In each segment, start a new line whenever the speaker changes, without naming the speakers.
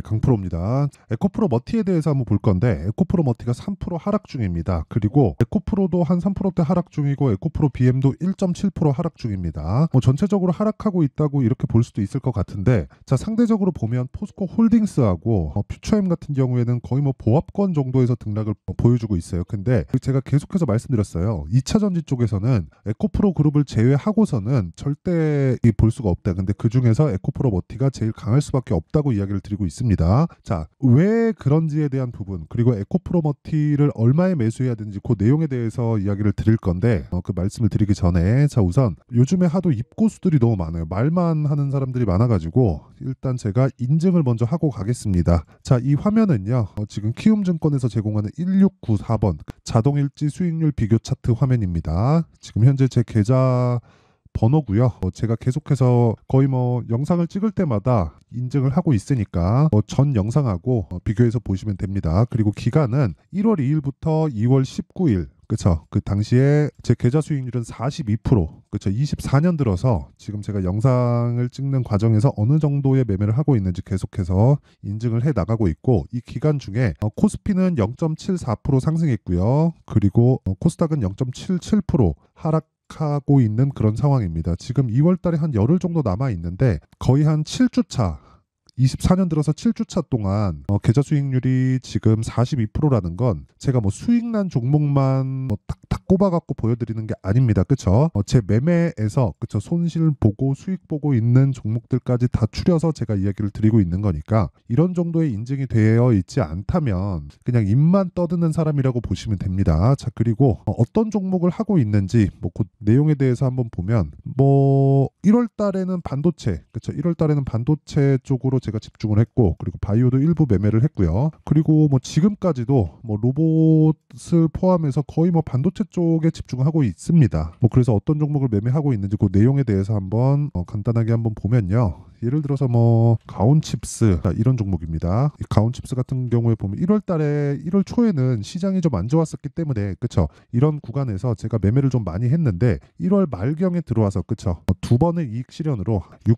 에코프 네, 강프로입니다. 에코프로 머티에 대해서 한번 볼 건데 에코프로 머티가 3% 하락 중입니다. 그리고 에코프로도 한 3%대 하락 중이고 에코프로 BM도 1.7% 하락 중입니다. 뭐 전체적으로 하락하고 있다고 이렇게 볼 수도 있을 것 같은데 자 상대적으로 보면 포스코 홀딩스하고 어, 퓨처엠 같은 경우에는 거의 뭐 보합권 정도에서 등락을 뭐 보여주고 있어요. 근데 제가 계속해서 말씀드렸어요. 2차 전지 쪽에서는 에코프로 그룹을 제외하고서는 절대 볼 수가 없다. 근데 그 중에서 에코프로 머티가 제일 강할 수밖에 없다고 이야기를 드리고 있습니다. 합니다. 자, 왜 그런지에 대한 부분 그리고 에코프로머티를 얼마에 매수해야 되는지 그 내용에 대해서 이야기를 드릴 건데 어, 그 말씀을 드리기 전에 자 우선 요즘에 하도 입고수들이 너무 많아요. 말만 하는 사람들이 많아가지고 일단 제가 인증을 먼저 하고 가겠습니다. 자, 이 화면은요. 어, 지금 키움증권에서 제공하는 1694번 자동일지 수익률 비교 차트 화면입니다. 지금 현재 제 계좌 번호고요. 어, 제가 계속해서 거의 뭐 영상을 찍을 때마다 인증을 하고 있으니까 어, 전 영상하고 어, 비교해서 보시면 됩니다. 그리고 기간은 1월 2일부터 2월 19일 그쵸. 그 당시에 제 계좌 수익률은 42%. 그쵸. 24년 들어서 지금 제가 영상을 찍는 과정에서 어느 정도의 매매를 하고 있는지 계속해서 인증을 해 나가고 있고 이 기간 중에 어, 코스피는 0.74% 상승했고요. 그리고 어, 코스닥은 0.77% 하락 하고 있는 그런 상황입니다. 지금 2월 달에 한 열흘 정도 남아 있는데 거의 한 7주차 24년 들어서 7주차 동안 어, 계좌 수익률이 지금 42%라는 건 제가 뭐 수익난 종목만 뭐 딱, 딱 꼽아갖고 보여드리는 게 아닙니다. 그쵸? 어, 제 매매에서 그쵸? 손실 보고 수익 보고 있는 종목들까지 다 추려서 제가 이야기를 드리고 있는 거니까 이런 정도의 인증이 되어 있지 않다면 그냥 입만 떠드는 사람이라고 보시면 됩니다. 자, 그리고 어, 어떤 종목을 하고 있는지 뭐그 내용에 대해서 한번 보면 뭐 1월 달에는 반도체, 그쵸? 1월 달에는 반도체 쪽으로 제 제가 집중을 했고 그리고 바이오도 일부 매매를 했고요. 그리고 뭐 지금까지도 뭐 로봇을 포함해서 거의 뭐 반도체 쪽에 집중하고 있습니다. 뭐 그래서 어떤 종목을 매매하고 있는지 그 내용에 대해서 한번 어 간단하게 한번 보면요. 예를 들어서 뭐 가온칩스 이런 종목입니다. 가온칩스 같은 경우에 보면 1월달에 1월 초에는 시장이 좀 안 좋았었기 때문에 그쵸 이런 구간에서 제가 매매를 좀 많이 했는데 1월 말경에 들어와서 그쵸 뭐 두 번의 이익 실현으로 6%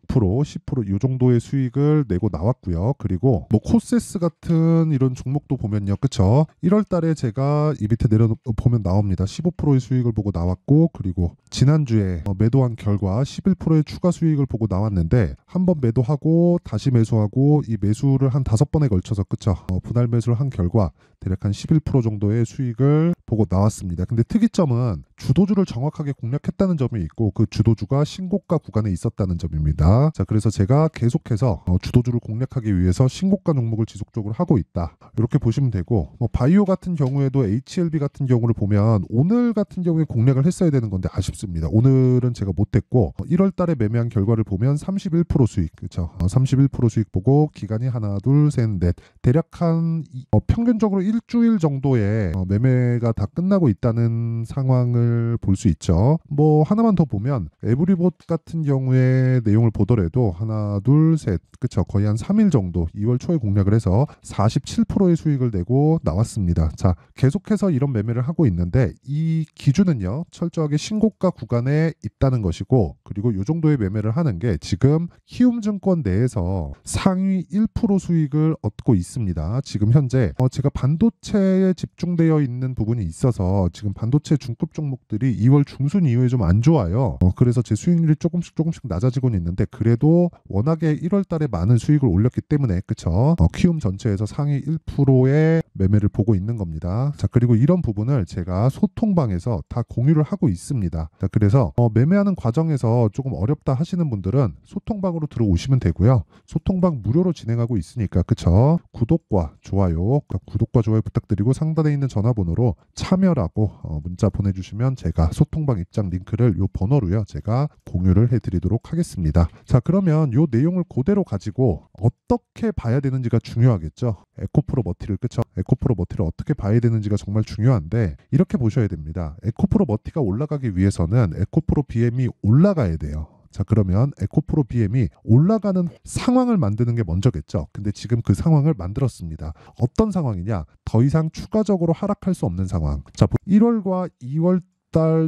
10%이 정도의 수익을 내고 나왔고요. 그리고 뭐 코세스 같은 이런 종목도 보면요, 그쵸 1월달에 제가 이 밑에 내려 보면 나옵니다. 15%의 수익을 보고 나왔고 그리고 지난주에 뭐 매도한 결과 11%의 추가 수익을 보고 나왔는데 한번 번 매도하고 다시 매수하고 이 매수를 한 다섯 번에 걸쳐서 그쵸 어, 분할 매수를 한 결과 대략 한 11% 정도의 수익을 보고 나왔습니다. 근데 특이점은 주도주를 정확하게 공략했다는 점이 있고 그 주도주가 신고가 구간에 있었다는 점입니다. 자 그래서 제가 계속해서 어, 주도주를 공략하기 위해서 신고가 종목을 지속적으로 하고 있다. 이렇게 보시면 되고 뭐 바이오 같은 경우에도 HLB 같은 경우를 보면 오늘 같은 경우에 공략을 했어야 되는 건데 아쉽습니다. 오늘은 제가 못했고 1월 어, 달에 매매한 결과를 보면 31% 수익 수익 그렇죠. 31% 어, 수익 보고 기간이 하나 둘 셋 넷 대략 한 어, 평균적으로 일주일 정도에 어, 매매가 다 끝나고 있다는 상황을 볼 수 있죠. 뭐 하나만 더 보면 에브리봇 같은 경우에 내용을 보더라도 하나 둘 셋 그렇죠. 거의 한 3일 정도 2월 초에 공략을 해서 47%의 수익을 내고 나왔습니다. 자 계속해서 이런 매매를 하고 있는데 이 기준은요 철저하게 신고가 구간에 있다는 것이고 그리고 이 정도의 매매를 하는 게 지금 키움 키움증권 내에서 상위 1% 수익을 얻고 있습니다. 지금 현재 어 제가 반도체에 집중되어 있는 부분이 있어서 지금 반도체 중급 종목들이 2월 중순 이후에 좀 안 좋아요. 어 그래서 제 수익률이 조금씩 조금씩 낮아지고는 있는데 그래도 워낙에 1월 달에 많은 수익을 올렸기 때문에 그쵸? 어 키움 전체에서 상위 1%의 매매를 보고 있는 겁니다. 자 그리고 이런 부분을 제가 소통방에서 다 공유를 하고 있습니다. 자 그래서 어, 매매하는 과정에서 조금 어렵다 하시는 분들은 소통방으로 들어 들어오시면 되고요. 소통방 무료로 진행하고 있으니까 그쵸? 구독과 좋아요, 그러니까 구독과 좋아요 부탁드리고 상단에 있는 전화번호로 참여라고 어, 문자 보내주시면 제가 소통방 입장 링크를 요 번호로요 제가 공유를 해드리도록 하겠습니다. 자 그러면 요 내용을 그대로 가지고 어떻게 봐야 되는지가 중요하겠죠. 에코프로 머티를 그쵸? 에코프로 머티를 어떻게 봐야 되는지가 정말 중요한데 이렇게 보셔야 됩니다. 에코프로 머티가 올라가기 위해서는 에코프로 BM이 올라가야 돼요. 자 그러면 에코프로 BM이 올라가는 상황을 만드는 게 먼저겠죠. 근데 지금 그 상황을 만들었습니다. 어떤 상황이냐? 더 이상 추가적으로 하락할 수 없는 상황. 자 1월과 2월 달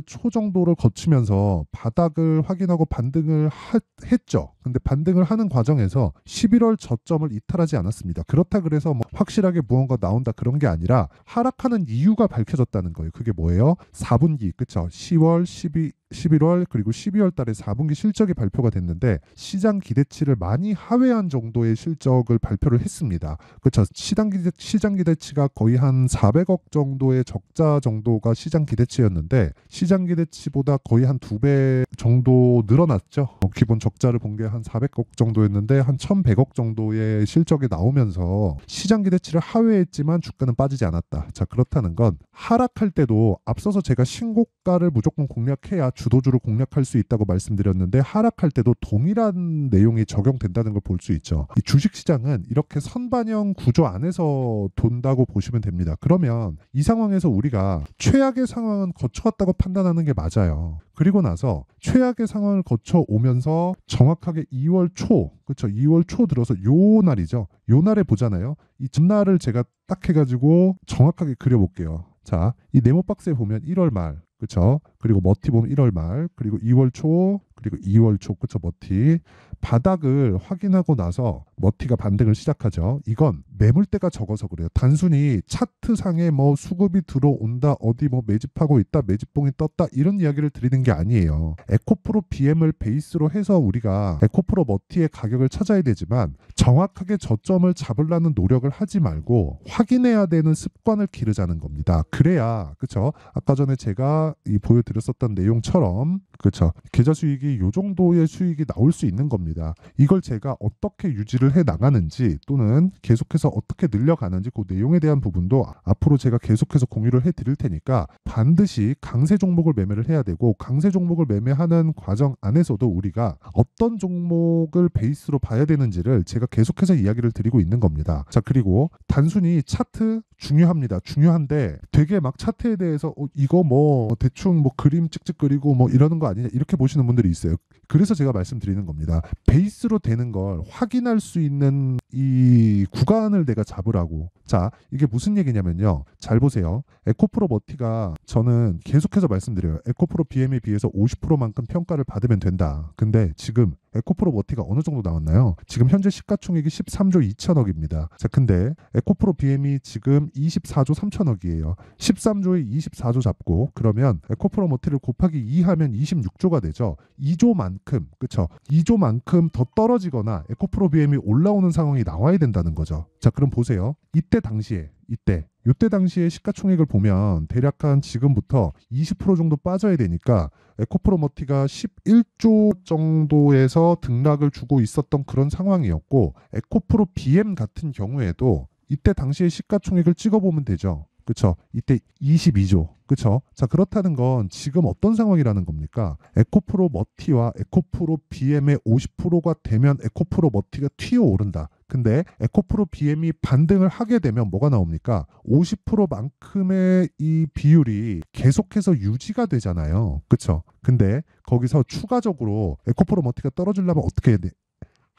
초 정도를 거치면서 바닥을 확인하고 반등을 하, 했죠. 근데 반등을 하는 과정에서 11월 저점을 이탈하지 않았습니다. 그렇다 그래서 뭐 확실하게 무언가 나온다 그런 게 아니라 하락하는 이유가 밝혀졌다는 거예요. 그게 뭐예요? 4분기 그쵸? 10월 12 11월 그리고 12월 달에 4분기 실적이 발표가 됐는데 시장 기대치를 많이 하회한 정도의 실적을 발표를 했습니다. 그렇죠. 시장 기대 시장 기대치가 거의 한 400억 정도의 적자 정도가 시장 기대치였는데 시장 기대치보다 거의 한두배 정도 늘어났죠. 뭐 기본 적자를 본 게 한 400억 정도였는데 한 1,100억 정도의 실적이 나오면서 시장 기대치를 하회했지만 주가는 빠지지 않았다. 자 그렇다는 건 하락할 때도 앞서서 제가 신고가를 무조건 공략해야 주도주를 공략할 수 있다고 말씀드렸는데 하락할 때도 동일한 내용이 적용된다는 걸 볼 수 있죠. 이 주식시장은 이렇게 선반영 구조 안에서 돈다고 보시면 됩니다. 그러면 이 상황에서 우리가 최악의 상황은 거쳐왔다고 판단하는 게 맞아요. 그리고 나서 최악의 상황을 거쳐 오면서 정확하게 2월 초, 그렇죠? 2월 초 들어서 요 날이죠. 요 날에 보잖아요. 이 전날을 제가 딱 해가지고 정확하게 그려볼게요. 자, 이 네모 박스에 보면 1월 말, 그렇죠? 그리고 머티 보면 1월 말, 그리고 2월 초, 그리고 2월 초, 그렇죠? 머티. 바닥을 확인하고 나서 머티가 반등을 시작하죠. 이건 매물대가 적어서 그래요. 단순히 차트상에 뭐 수급이 들어온다, 어디 뭐 매집하고 있다, 매집봉이 떴다 이런 이야기를 드리는 게 아니에요. 에코프로 BM을 베이스로 해서 우리가 에코프로 머티의 가격을 찾아야 되지만 정확하게 저점을 잡으려는 노력을 하지 말고 확인해야 되는 습관을 기르자는 겁니다. 그래야 그쵸? 아까 전에 제가 이 보여드렸었던 내용처럼 그렇죠. 계좌 수익이 요 정도의 수익이 나올 수 있는 겁니다. 이걸 제가 어떻게 유지를 해 나가는지 또는 계속해서 어떻게 늘려가는지 그 내용에 대한 부분도 앞으로 제가 계속해서 공유를 해 드릴 테니까 반드시 강세 종목을 매매를 해야 되고 강세 종목을 매매하는 과정 안에서도 우리가 어떤 종목을 베이스로 봐야 되는지를 제가 계속해서 이야기를 드리고 있는 겁니다. 자, 그리고 단순히 차트 중요합니다. 중요한데 되게 막 차트에 대해서 어, 이거 뭐 대충 뭐 그림 찍찍 그리고 뭐 이러는 거 아니냐 이렇게 보시는 분들이 있어요. 그래서 제가 말씀드리는 겁니다. 베이스로 되는 걸 확인할 수 있는 이 구간을 내가 잡으라고. 자, 이게 무슨 얘기냐면요. 잘 보세요. 에코프로 머티가 저는 계속해서 말씀드려요. 에코프로 BM에 비해서 50%만큼 평가를 받으면 된다. 근데 지금 에코프로모티가 어느 정도 나왔나요? 지금 현재 시가총액이 13조 2천억입니다. 자, 근데 에코프로 BM이 지금 24조 3천억이에요. 13조에 24조 잡고 그러면 에코프로모티를 곱하기 2 하면 26조가 되죠. 2조만큼 그쵸? 2조만큼 더 떨어지거나 에코프로 BM이 올라오는 상황이 나와야 된다는 거죠. 자, 그럼 보세요. 이때 당시에 이때 이때 당시에 시가총액을 보면 대략 한 지금부터 20% 정도 빠져야 되니까 에코프로머티가 11조 정도에서 등락을 주고 있었던 그런 상황이었고 에코프로 BM 같은 경우에도 이때 당시의 시가총액을 찍어보면 되죠. 그렇죠. 이때 22조. 그렇죠. 자, 그렇다는 건 지금 어떤 상황이라는 겁니까? 에코프로 머티와 에코프로 BM의 50%가 되면 에코프로 머티가 튀어 오른다. 근데 에코프로 BM이 반등을 하게 되면 뭐가 나옵니까? 50%만큼의 이 비율이 계속해서 유지가 되잖아요. 그렇죠? 근데 거기서 추가적으로 에코프로 머티가 떨어지려면 어떻게 해야 돼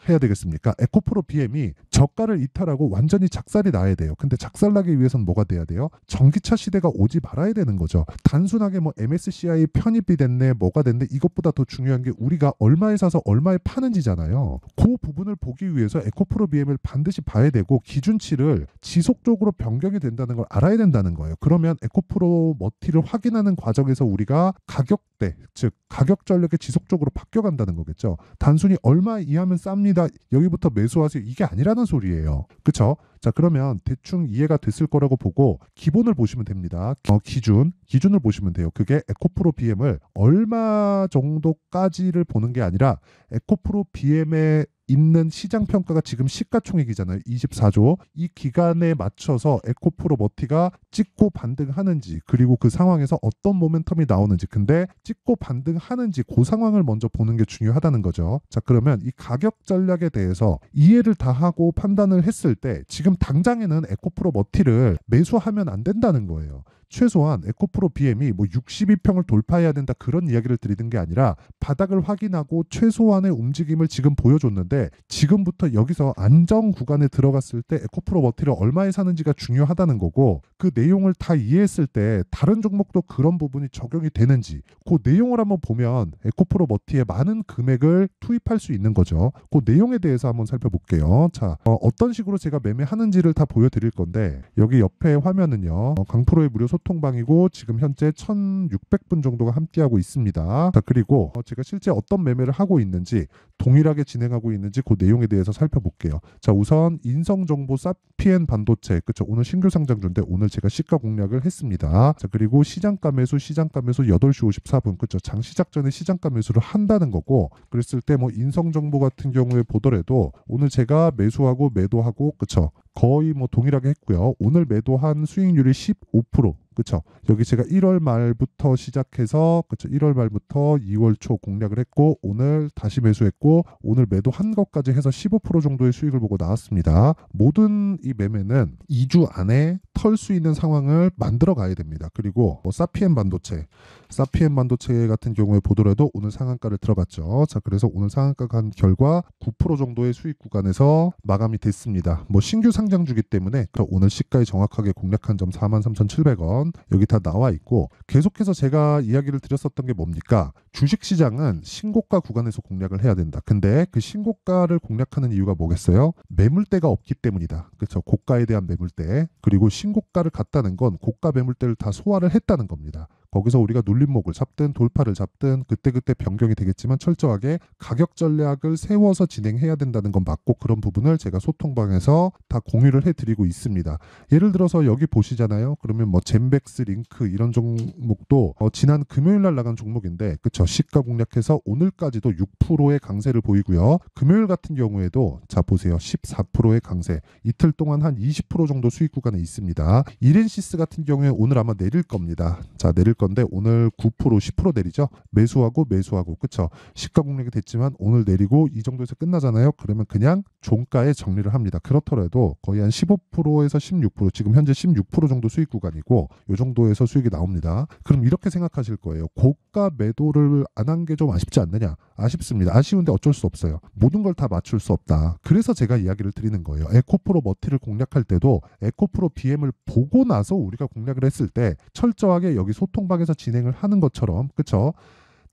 해야 되겠습니까? 에코프로 BM이 저가를 이탈하고 완전히 작살이 나야 돼요. 근데 작살나기 위해선 뭐가 돼야 돼요? 전기차 시대가 오지 말아야 되는 거죠. 단순하게 뭐 MSCI 편입이 됐네, 뭐가 됐네, 이것보다 더 중요한 게 우리가 얼마에 사서 얼마에 파는지잖아요. 그 부분을 보기 위해서 에코프로 BM을 반드시 봐야 되고 기준치를 지속적으로 변경이 된다는 걸 알아야 된다는 거예요. 그러면 에코프로 머티를 확인하는 과정에서 우리가 가격대, 즉 가격 전략이 지속적으로 바뀌어 간다는 거겠죠. 단순히 얼마 이하면 쌉 합니다. 여기부터 매수하세요. 이게 아니라는 소리예요. 그쵸? 자 그러면 대충 이해가 됐을 거라고 보고 기본을 보시면 됩니다. 어, 기준 기준을 보시면 돼요. 그게 에코프로 BM을 얼마 정도까지를 보는 게 아니라 에코프로 b m 에 있는 시장 평가가 지금 시가총액이잖아요. 24조. 이 기간에 맞춰서 에코프로 머티가 찍고 반등하는지 그리고 그 상황에서 어떤 모멘텀이 나오는지 근데 찍고 반등하는지 그 상황을 먼저 보는 게 중요하다는 거죠. 자 그러면 이 가격 전략에 대해서 이해를 다 하고 판단을 했을 때 지금 당장에는 에코프로 머티를 매수하면 안 된다는 거예요. 최소한 에코프로 BM이 뭐 62평을 돌파해야 된다 그런 이야기를 드리는 게 아니라 바닥을 확인하고 최소한의 움직임을 지금 보여줬는데 지금부터 여기서 안정 구간에 들어갔을 때 에코프로 머티를 얼마에 사는지가 중요하다는 거고 그 내용을 다 이해했을 때 다른 종목도 그런 부분이 적용이 되는지 그 내용을 한번 보면 에코프로 머티에 많은 금액을 투입할 수 있는 거죠. 그 내용에 대해서 한번 살펴볼게요. 자, 어, 떤 식으로 제가 매매하는지를 다 보여드릴 건데 여기 옆에 화면은요. 어, 강프로의 무료 소통 소통방이고 지금 현재 1,600분 정도가 함께하고 있습니다. 그리고 어, 제가 실제 어떤 매매를 하고 있는지 동일하게 진행하고 있는지 그 내용에 대해서 살펴볼게요. 자, 우선 인성정보 사피엔 반도체. 그쵸. 오늘 신규 상장주인데 오늘 제가 시가 공략을 했습니다. 자, 그리고 시장가 매수, 시장가 매수 8시 54분. 그쵸. 장 시작 전에 시장가 매수를 한다는 거고 그랬을 때 뭐 인성정보 같은 경우에 보더라도 오늘 제가 매수하고 매도하고 그쵸. 거의 뭐 동일하게 했고요. 오늘 매도한 수익률이 15%. 그쵸? 여기 제가 1월 말부터 시작해서 그쵸? 1월 말부터 2월 초 공략을 했고 오늘 다시 매수했고 나고 오늘 매도한 것까지 해서 15% 정도의 수익을 보고 나왔습니다. 모든 이 매매는 2주 안에 털 수 있는 상황을 만들어 가야 됩니다. 그리고 뭐 사피엔 반도체 사피엔 반도체 같은 경우에 보더라도 오늘 상한가를 들어갔죠. 자, 그래서 오늘 상한가 간 결과 9% 정도의 수익 구간에서 마감이 됐습니다. 뭐 신규 상장주기 때문에 오늘 시가에 정확하게 공략한 점 43,700원 여기 다 나와 있고 계속해서 제가 이야기를 드렸었던 게 뭡니까? 주식시장은 신고가 구간에서 공략을 해야 된다. 근데 그 신고가를 공략하는 이유가 뭐겠어요? 매물대가 없기 때문이다. 그렇죠. 고가에 대한 매물대 그리고 신고가를 갔다는 건 고가 매물대를 다 소화를 했다는 겁니다. 거기서 우리가 눌림목을 잡든 돌파를 잡든 그때그때 변경이 되겠지만 철저하게 가격 전략을 세워서 진행해야 된다는 건 맞고 그런 부분을 제가 소통방에서 다 공유를 해드리고 있습니다. 예를 들어서 여기 보시잖아요. 그러면 뭐 젠백스 링크 이런 종목도 어 지난 금요일 날 나간 종목인데 그쵸 시가 공략해서 오늘까지도 6%의 강세를 보이고요. 금요일 같은 경우에도 자 보세요. 14%의 강세 이틀 동안 한 20% 정도 수익 구간에 있습니다. 이렌시스 같은 경우에 오늘 아마 내릴 겁니다. 자 내릴 거 건데 오늘 9% 10% 내리죠. 매수하고 매수하고 그쵸? 시가 공략이 됐지만 오늘 내리고 이 정도에서 끝나잖아요. 그러면 그냥 종가에 정리를 합니다. 그렇더라도 거의 한 15%에서 16% 지금 현재 16% 정도 수익 구간이고 요 정도에서 수익이 나옵니다. 그럼 이렇게 생각하실 거예요. 고 평가 매도를 안 한 게 좀 아쉽지 않느냐? 아쉽습니다. 아쉬운데 어쩔 수 없어요. 모든 걸 다 맞출 수 없다. 그래서 제가 이야기를 드리는 거예요. 에코프로 머티를 공략할 때도 에코프로 BM을 보고 나서 우리가 공략을 했을 때 철저하게 여기 소통방에서 진행을 하는 것처럼 그쵸?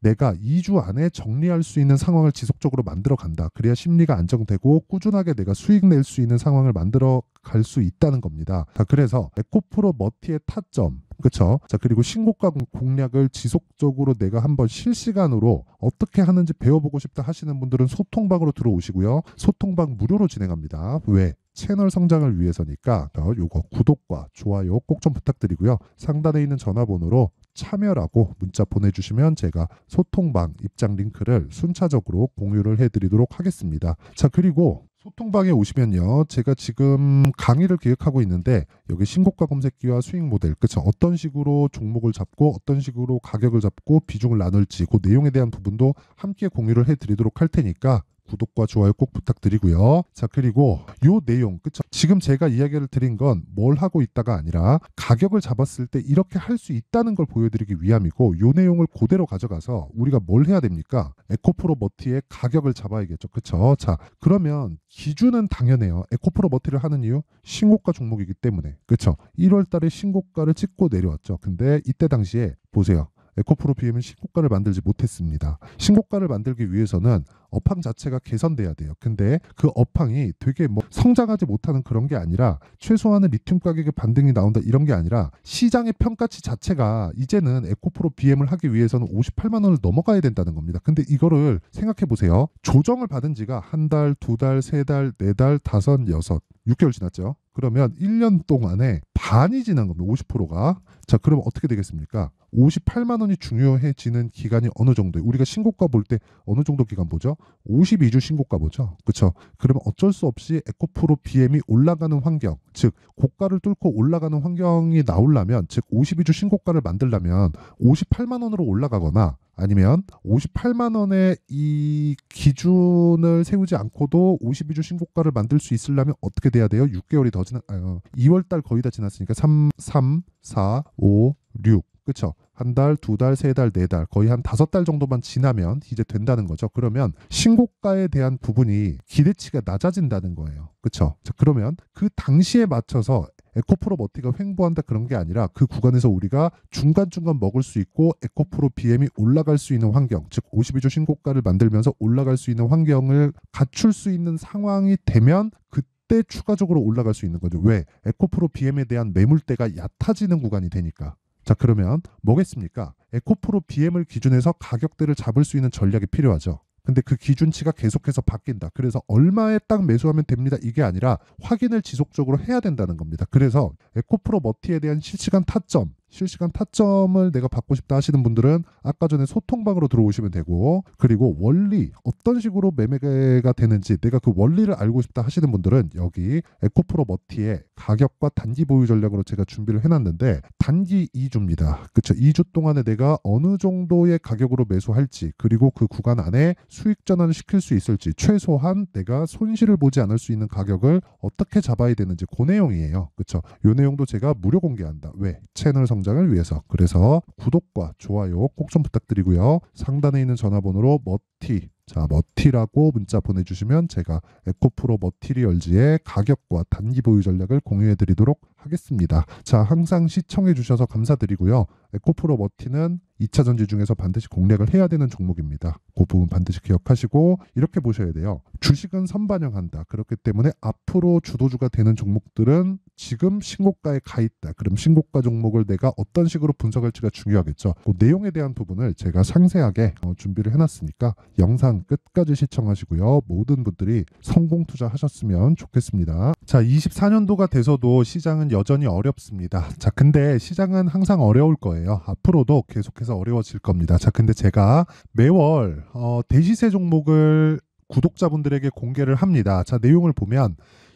내가 2주 안에 정리할 수 있는 상황을 지속적으로 만들어 간다. 그래야 심리가 안정되고 꾸준하게 내가 수익 낼 수 있는 상황을 만들어 갈 수 있다는 겁니다. 자, 그래서 에코프로 머티의 타점, 그렇죠. 자 그리고 신곡과 공략을 지속적으로 내가 한번 실시간으로 어떻게 하는지 배워보고 싶다 하시는 분들은 소통방으로 들어오시고요. 소통방 무료로 진행합니다. 왜? 채널 성장을 위해서니까 어, 요거 구독과 좋아요 꼭 좀 부탁드리고요. 상단에 있는 전화번호로 참여라고 문자 보내주시면 제가 소통방 입장 링크를 순차적으로 공유를 해드리도록 하겠습니다. 자 그리고 소통방에 오시면요. 제가 지금 강의를 기획하고 있는데 여기 신고가 검색기와 수익 모델, 그쵸? 어떤 식으로 종목을 잡고 어떤 식으로 가격을 잡고 비중을 나눌지 그 내용에 대한 부분도 함께 공유를 해드리도록 할 테니까 구독과 좋아요 꼭 부탁드리고요. 자 그리고 요 내용 그쵸? 지금 제가 이야기를 드린 건 뭘 하고 있다가 아니라 가격을 잡았을 때 이렇게 할 수 있다는 걸 보여드리기 위함이고 요 내용을 그대로 가져가서 우리가 뭘 해야 됩니까? 에코프로 머티의 가격을 잡아야겠죠. 그쵸? 자 그러면 기준은 당연해요. 에코프로 머티를 하는 이유 신고가 종목이기 때문에 그쵸? 1월달에 신고가를 찍고 내려왔죠. 근데 이때 당시에 보세요. 에코프로 BM은 신고가를 만들지 못했습니다. 신고가를 만들기 위해서는 업황 자체가 개선돼야 돼요. 근데 그 업황이 되게 뭐 성장하지 못하는 그런 게 아니라 최소한의 리튬 가격의 반등이 나온다 이런 게 아니라 시장의 평가치 자체가 이제는 에코프로 BM을 하기 위해서는 58만 원을 넘어가야 된다는 겁니다. 근데 이거를 생각해 보세요. 조정을 받은 지가 한 달, 두 달, 세 달, 네 달, 다섯, 여섯, 6개월 지났죠. 그러면 1년 동안에 반이 지난 겁니다. 50%가. 자, 그럼 어떻게 되겠습니까? 58만 원이 중요해지는 기간이 어느 정도예요? 우리가 신고가 볼 때 어느 정도 기간 보죠? 52주 신고가 보죠. 그렇죠? 그러면 어쩔 수 없이 에코프로 BM이 올라가는 환경, 즉 고가를 뚫고 올라가는 환경이 나오려면 즉 52주 신고가를 만들려면 58만 원으로 올라가거나 아니면 58만 원의 이 기준을 세우지 않고도 52주 신고가를 만들 수 있으려면 어떻게 돼야 돼요? 6개월이 더 지난 아, 2월 어, 달 거의 다 지난 않았으니까 3, 3, 4, 5, 6. 그쵸? 한 달, 두 달, 세 달, 네 달, 거의 한 다섯 달 정도만 지나면 이제 된다는 거죠. 그러면 신고가에 대한 부분이 기대치가 낮아진다는 거예요. 그쵸? 자, 그러면 그 당시에 맞춰서 에코프로머티가 횡보한다 그런 게 아니라 그 구간에서 우리가 중간중간 먹을 수 있고 에코프로 BM이 올라갈 수 있는 환경 즉 52조 신고가를 만들면서 올라갈 수 있는 환경을 갖출 수 있는 상황이 되면 그 그때 추가적으로 올라갈 수 있는 거죠. 왜? 에코프로 BM에 대한 매물대가 얕아지는 구간이 되니까. 자 그러면 뭐겠습니까? 에코프로 BM을 기준해서 가격대를 잡을 수 있는 전략이 필요하죠. 근데 그 기준치가 계속해서 바뀐다. 그래서 얼마에 딱 매수하면 됩니다. 이게 아니라 확인을 지속적으로 해야 된다는 겁니다. 그래서 에코프로 머티에 대한 실시간 타점 실시간 타점을 내가 받고 싶다 하시는 분들은 아까 전에 소통방으로 들어오시면 되고 그리고 원리 어떤 식으로 매매가 되는지 내가 그 원리를 알고 싶다 하시는 분들은 여기 에코프로 머티에 가격과 단기 보유 전략으로 제가 준비를 해놨는데 단기 2주입니다. 그쵸 2주 동안에 내가 어느 정도의 가격으로 매수할지 그리고 그 구간 안에 수익 전환을 시킬 수 있을지 최소한 내가 손실을 보지 않을 수 있는 가격을 어떻게 잡아야 되는지 그 내용이에요. 그쵸요 내용도 제가 무료 공개한다. 왜? 채널 성 성장을 위해서 그래서 구독과 좋아요 꼭 좀 부탁드리고요. 상단에 있는 전화번호로 머티 자 머티라고 문자 보내주시면 제가 에코프로 머티리얼즈의 가격과 단기 보유 전략을 공유해 드리도록 하겠습니다. 자 항상 시청해 주셔서 감사드리고요. 에코프로 머티는 2차 전지 중에서 반드시 공략을 해야 되는 종목입니다. 그 부분 반드시 기억하시고 이렇게 보셔야 돼요. 주식은 선반영한다. 그렇기 때문에 앞으로 주도주가 되는 종목들은 지금 신고가에 가 있다. 그럼 신고가 종목을 내가 어떤 식으로 분석할지가 중요하겠죠. 그 내용에 대한 부분을 제가 상세하게 어, 준비를 해놨으니까 영상 끝까지 시청하시고요. 모든 분들이 성공 투자하셨으면 좋겠습니다. 자, 24년도가 돼서도 시장은 여전히 어렵습니다. 자, 근데 시장은 항상 어려울 거예요. 앞으로도 계속해서 어려워질 겁니다. 자, 근데 제가 매월 어, 대시세 종목을 구독자분들에게 공개를 합니다. 자, 내용을 보면